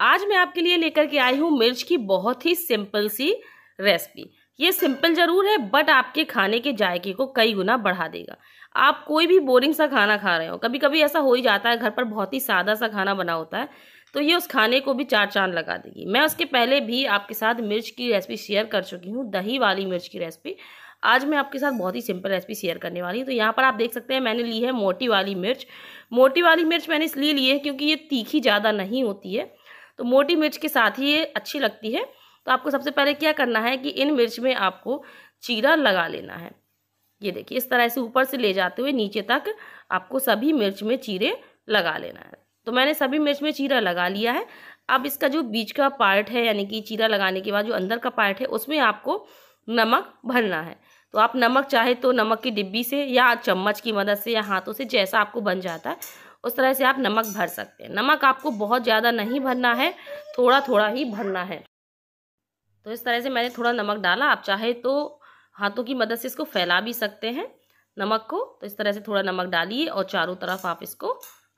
आज मैं आपके लिए लेकर के आई हूँ मिर्च की बहुत ही सिंपल सी रेसिपी ये सिंपल ज़रूर है बट आपके खाने के जायके को कई गुना बढ़ा देगा आप कोई भी बोरिंग सा खाना खा रहे हो कभी कभी ऐसा हो ही जाता है घर पर बहुत ही सादा सा खाना बना होता है तो ये उस खाने को भी चार चांद लगा देगी मैं उसके पहले भी आपके साथ मिर्च की रेसिपी शेयर कर चुकी हूँ दही वाली मिर्च की रेसिपी आज मैं आपके साथ बहुत ही सिंपल रेसिपी शेयर करने वाली हूँ तो यहाँ पर आप देख सकते हैं मैंने ली है मोटी वाली मिर्च मोटी वाली मिर्च मैंने इसलिए ली है क्योंकि ये तीखी ज़्यादा नहीं होती है तो मोटी मिर्च के साथ ही ये अच्छी लगती है तो आपको सबसे पहले क्या करना है कि इन मिर्च में आपको चीरा लगा लेना है ये देखिए इस तरह से ऊपर से ले जाते हुए नीचे तक आपको सभी मिर्च में चीरे लगा लेना है तो मैंने सभी मिर्च में चीरा लगा लिया है अब इसका जो बीच का पार्ट है यानी कि चीरा लगाने के बाद जो अंदर का पार्ट है उसमें आपको नमक भरना है तो आप नमक चाहे तो नमक की डिब्बी से या चम्मच की मदद से या हाथों से जैसा आपको बन जाता है उस तरह से आप नमक भर सकते हैं नमक आपको बहुत ज़्यादा नहीं भरना है थोड़ा थोड़ा ही भरना है तो इस तरह से मैंने थोड़ा नमक डाला आप चाहे तो हाथों की मदद से इसको फैला भी सकते हैं नमक को तो इस तरह से थोड़ा नमक डालिए और चारों तरफ आप इसको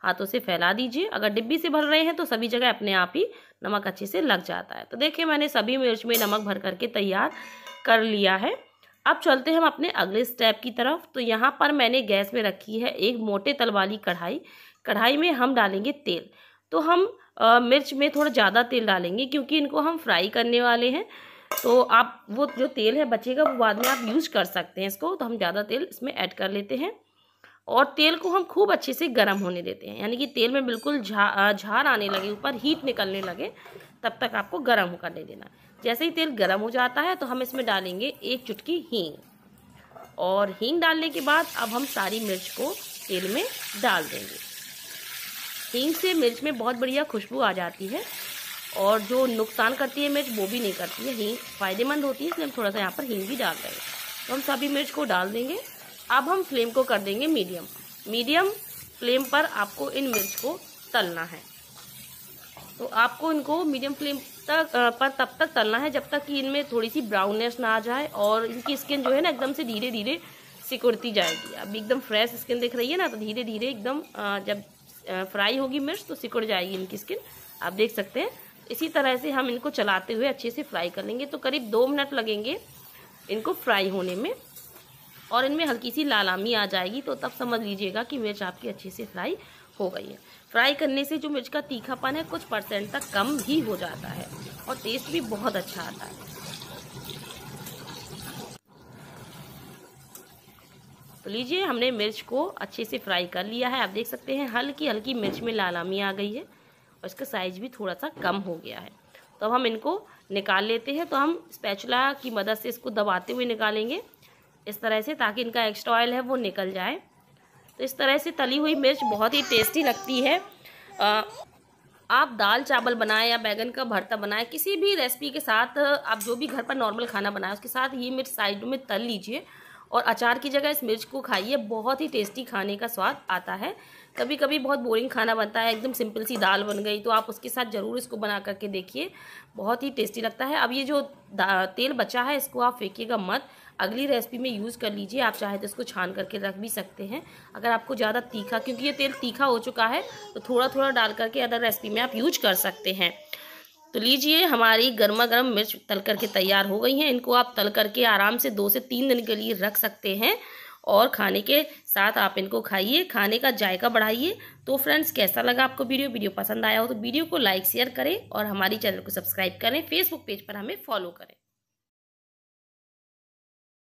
हाथों से फैला दीजिए अगर डिब्बी से भर रहे हैं तो सभी जगह अपने आप ही नमक अच्छे से लग जाता है तो देखिए मैंने सभी मिर्च में नमक भर करके तैयार कर लिया है अब चलते हैं हम अपने अगले स्टेप की तरफ तो यहाँ पर मैंने गैस में रखी है एक मोटे तल वाली कढ़ाई कढ़ाई में हम डालेंगे तेल तो हम आ, मिर्च में थोड़ा ज़्यादा तेल डालेंगे क्योंकि इनको हम फ्राई करने वाले हैं तो आप वो जो तेल है बचेगा वो बाद में आप यूज़ कर सकते हैं इसको तो हम ज़्यादा तेल इसमें ऐड कर लेते हैं और तेल को हम खूब अच्छे से गर्म होने देते हैं यानी कि तेल में बिल्कुल झा झार आने लगे ऊपर हीट निकलने लगे तब तक आपको गर्म करने देना जैसे ही तेल गर्म हो जाता है तो हम इसमें डालेंगे एक चुटकी हींग और हींग डालने के बाद अब हम सारी मिर्च को तेल में डाल देंगे हींग से मिर्च में बहुत बढ़िया खुशबू आ जाती है और जो नुकसान करती है मिर्च वो भी नहीं करती है हींग फायदेमंद होती है इसलिए हम थोड़ा सा यहाँ पर हींग भी डाल देंगे तो हम सभी मिर्च को डाल देंगे अब हम फ्लेम को कर देंगे मीडियम मीडियम फ्लेम पर आपको इन मिर्च को तलना है तो आपको इनको मीडियम फ्लेम तक पर तब तक तलना है जब तक कि इनमें थोड़ी सी ब्राउननेस ना आ जाए और इनकी स्किन जो है ना एकदम से धीरे धीरे सिकुड़ती जाएगी अब एकदम फ्रेश स्किन दिख रही है ना तो धीरे धीरे एकदम जब फ्राई होगी मिर्च तो सिकुड़ जाएगी इनकी स्किन आप देख सकते हैं इसी तरह से हम इनको चलाते हुए अच्छे से फ्राई कर लेंगे तो करीब दो मिनट लगेंगे इनको फ्राई होने में और इनमें हल्की सी लालामी आ जाएगी तो तब समझ लीजिएगा कि मिर्च आपकी अच्छे से फ्राई हो गई है फ्राई करने से जो मिर्च का तीखापन है कुछ परसेंट तक कम भी हो जाता है और टेस्ट भी बहुत अच्छा आता है तो लीजिए हमने मिर्च को अच्छे से फ्राई कर लिया है आप देख सकते हैं हल्की हल्की मिर्च में लालामी आ गई है और इसका साइज भी थोड़ा सा कम हो गया है तो अब हम इनको निकाल लेते हैं तो हम स्पैचुला की मदद से इसको दबाते हुए निकालेंगे इस तरह से ताकि इनका एक्स्ट्रा ऑयल है वो निकल जाए तो इस तरह से तली हुई मिर्च बहुत ही टेस्टी लगती है आ, आप दाल चावल बनाएं या बैगन का भरता बनाएं किसी भी रेसिपी के साथ आप जो भी घर पर नॉर्मल खाना बनाएं उसके साथ ये मिर्च साइड में तल लीजिए और अचार की जगह इस मिर्च को खाइए बहुत ही टेस्टी खाने का स्वाद आता है कभी कभी बहुत बोरिंग खाना बनता है एकदम सिंपल सी दाल बन गई तो आप उसके साथ ज़रूर इसको बना करके देखिए बहुत ही टेस्टी लगता है अब ये जो तेल बचा है इसको आप फेंकिएगा मत अगली रेसिपी में यूज़ कर लीजिए आप चाहे तो इसको छान करके रख भी सकते हैं अगर आपको ज़्यादा तीखा क्योंकि ये तेल तीखा हो चुका है तो थोड़ा थोड़ा डाल करके अदर रेसिपी में आप यूज कर सकते हैं तो लीजिए हमारी गर्मा गर्म मिर्च तल करके तैयार हो गई हैं इनको आप तल करके आराम से दो से तीन दिन के लिए रख सकते हैं और खाने के साथ आप इनको खाइए खाने का जायका बढ़ाइए तो फ्रेंड्स कैसा लगा आपको वीडियो वीडियो पसंद आया हो तो वीडियो को लाइक शेयर करें और हमारी चैनल को सब्सक्राइब करें फेसबुक पेज पर हमें फॉलो करें